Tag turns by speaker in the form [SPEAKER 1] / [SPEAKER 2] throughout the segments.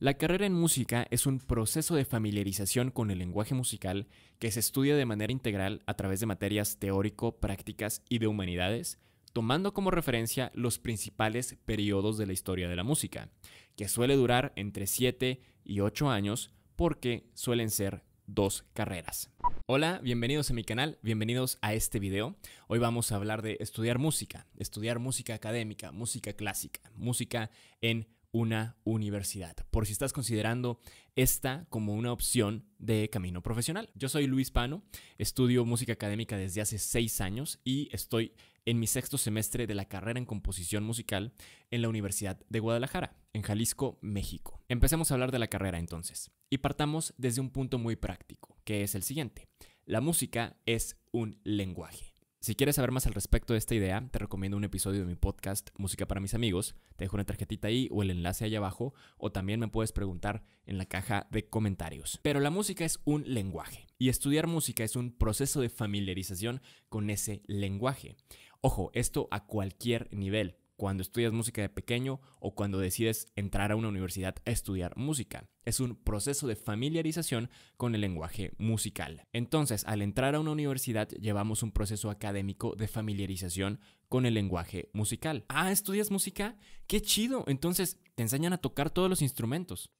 [SPEAKER 1] La carrera en música es un proceso de familiarización con el lenguaje musical que se estudia de manera integral a través de materias teórico, prácticas y de humanidades, tomando como referencia los principales periodos de la historia de la música, que suele durar entre 7 y 8 años porque suelen ser dos carreras. Hola, bienvenidos a mi canal, bienvenidos a este video. Hoy vamos a hablar de estudiar música, estudiar música académica, música clásica, música en una universidad, por si estás considerando esta como una opción de camino profesional. Yo soy Luis Pano, estudio música académica desde hace seis años y estoy en mi sexto semestre de la carrera en composición musical en la Universidad de Guadalajara, en Jalisco, México. Empecemos a hablar de la carrera entonces y partamos desde un punto muy práctico, que es el siguiente. La música es un lenguaje. Si quieres saber más al respecto de esta idea, te recomiendo un episodio de mi podcast Música para mis amigos. Te dejo una tarjetita ahí o el enlace ahí abajo, o también me puedes preguntar en la caja de comentarios. Pero la música es un lenguaje y estudiar música es un proceso de familiarización con ese lenguaje. Ojo, esto a cualquier nivel cuando estudias música de pequeño o cuando decides entrar a una universidad a estudiar música. Es un proceso de familiarización con el lenguaje musical. Entonces, al entrar a una universidad llevamos un proceso académico de familiarización con el lenguaje musical. Ah, ¿estudias música? ¡Qué chido! Entonces, ¿te enseñan a tocar todos los instrumentos?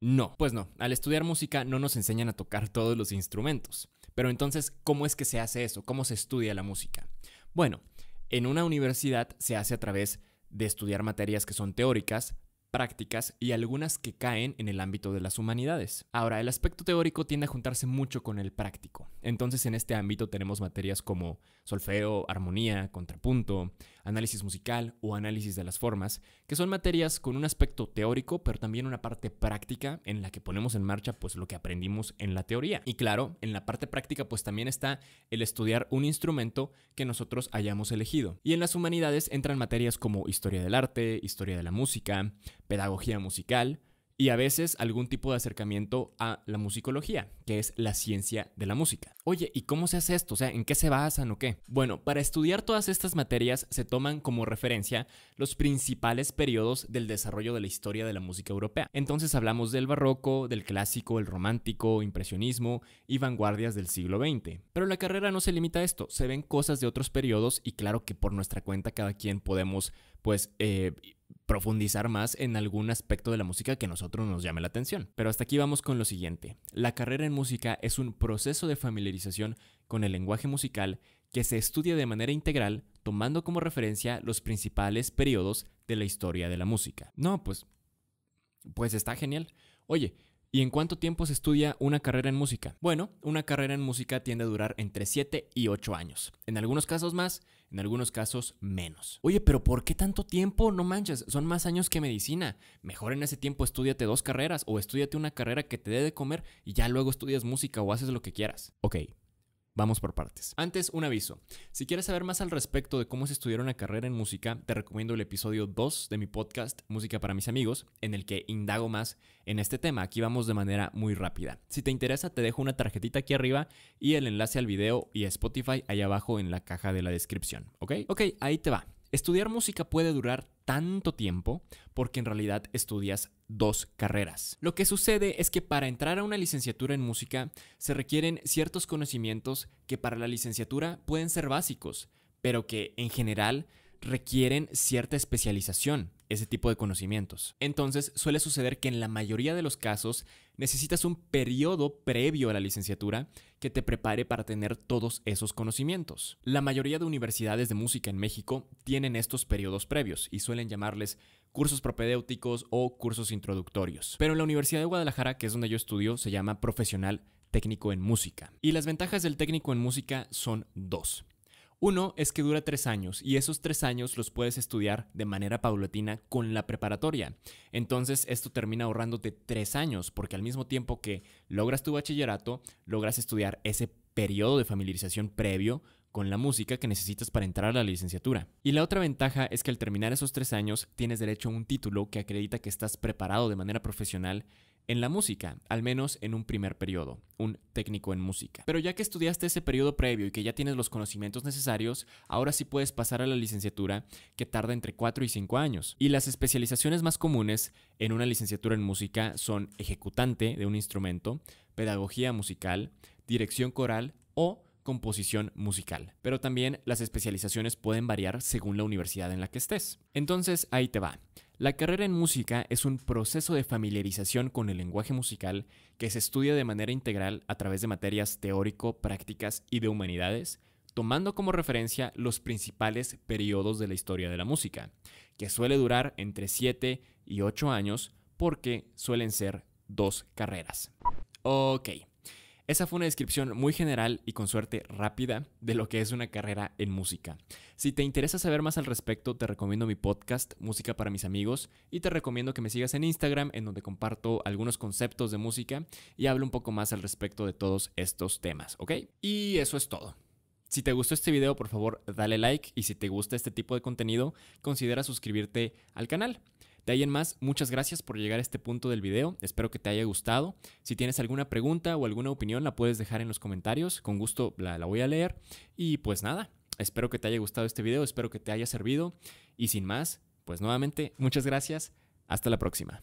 [SPEAKER 1] No, pues no, al estudiar música no nos enseñan a tocar todos los instrumentos. Pero entonces, ¿cómo es que se hace eso? ¿Cómo se estudia la música? Bueno, en una universidad se hace a través de estudiar materias que son teóricas, prácticas y algunas que caen en el ámbito de las humanidades. Ahora, el aspecto teórico tiende a juntarse mucho con el práctico. Entonces en este ámbito tenemos materias como solfeo, armonía, contrapunto, análisis musical o análisis de las formas, que son materias con un aspecto teórico, pero también una parte práctica en la que ponemos en marcha pues lo que aprendimos en la teoría. Y claro, en la parte práctica pues también está el estudiar un instrumento que nosotros hayamos elegido. Y en las humanidades entran materias como historia del arte, historia de la música, pedagogía musical, y a veces algún tipo de acercamiento a la musicología, que es la ciencia de la música. Oye, ¿y cómo se hace esto? O sea, ¿en qué se basan o qué? Bueno, para estudiar todas estas materias se toman como referencia los principales periodos del desarrollo de la historia de la música europea. Entonces hablamos del barroco, del clásico, el romántico, impresionismo y vanguardias del siglo XX. Pero la carrera no se limita a esto, se ven cosas de otros periodos y claro que por nuestra cuenta cada quien podemos pues eh, profundizar más en algún aspecto de la música que a nosotros nos llame la atención. Pero hasta aquí vamos con lo siguiente. La carrera en música es un proceso de familiarización con el lenguaje musical que se estudia de manera integral tomando como referencia los principales periodos de la historia de la música. No, pues... Pues está genial. Oye, ¿Y en cuánto tiempo se estudia una carrera en música? Bueno, una carrera en música tiende a durar entre 7 y 8 años. En algunos casos más, en algunos casos menos. Oye, pero ¿por qué tanto tiempo? No manches, son más años que medicina. Mejor en ese tiempo estudiate dos carreras o estudiate una carrera que te dé de comer y ya luego estudias música o haces lo que quieras. Ok, Vamos por partes. Antes, un aviso. Si quieres saber más al respecto de cómo se estudió una carrera en música, te recomiendo el episodio 2 de mi podcast Música para mis amigos, en el que indago más en este tema. Aquí vamos de manera muy rápida. Si te interesa, te dejo una tarjetita aquí arriba y el enlace al video y a Spotify ahí abajo en la caja de la descripción. ¿Ok? Ok, ahí te va. Estudiar música puede durar tanto tiempo porque en realidad estudias dos carreras. Lo que sucede es que para entrar a una licenciatura en música se requieren ciertos conocimientos que para la licenciatura pueden ser básicos, pero que en general requieren cierta especialización, ese tipo de conocimientos. Entonces suele suceder que en la mayoría de los casos necesitas un periodo previo a la licenciatura que te prepare para tener todos esos conocimientos. La mayoría de universidades de música en México tienen estos periodos previos y suelen llamarles cursos propedéuticos o cursos introductorios. Pero en la Universidad de Guadalajara, que es donde yo estudio, se llama profesional técnico en música. Y las ventajas del técnico en música son dos. Uno es que dura tres años y esos tres años los puedes estudiar de manera paulatina con la preparatoria. Entonces esto termina ahorrándote tres años porque al mismo tiempo que logras tu bachillerato, logras estudiar ese periodo de familiarización previo con la música que necesitas para entrar a la licenciatura. Y la otra ventaja es que al terminar esos tres años tienes derecho a un título que acredita que estás preparado de manera profesional en la música, al menos en un primer periodo, un técnico en música. Pero ya que estudiaste ese periodo previo y que ya tienes los conocimientos necesarios, ahora sí puedes pasar a la licenciatura que tarda entre 4 y 5 años. Y las especializaciones más comunes en una licenciatura en música son ejecutante de un instrumento, pedagogía musical, dirección coral o composición musical. Pero también las especializaciones pueden variar según la universidad en la que estés. Entonces, ahí te va. La carrera en música es un proceso de familiarización con el lenguaje musical que se estudia de manera integral a través de materias teórico, prácticas y de humanidades, tomando como referencia los principales periodos de la historia de la música, que suele durar entre 7 y 8 años porque suelen ser dos carreras. Ok, esa fue una descripción muy general y con suerte rápida de lo que es una carrera en música. Si te interesa saber más al respecto, te recomiendo mi podcast Música para mis amigos y te recomiendo que me sigas en Instagram en donde comparto algunos conceptos de música y hablo un poco más al respecto de todos estos temas, ¿ok? Y eso es todo. Si te gustó este video, por favor, dale like y si te gusta este tipo de contenido, considera suscribirte al canal. De ahí en más, muchas gracias por llegar a este punto del video, espero que te haya gustado. Si tienes alguna pregunta o alguna opinión la puedes dejar en los comentarios, con gusto la, la voy a leer. Y pues nada, espero que te haya gustado este video, espero que te haya servido. Y sin más, pues nuevamente, muchas gracias, hasta la próxima.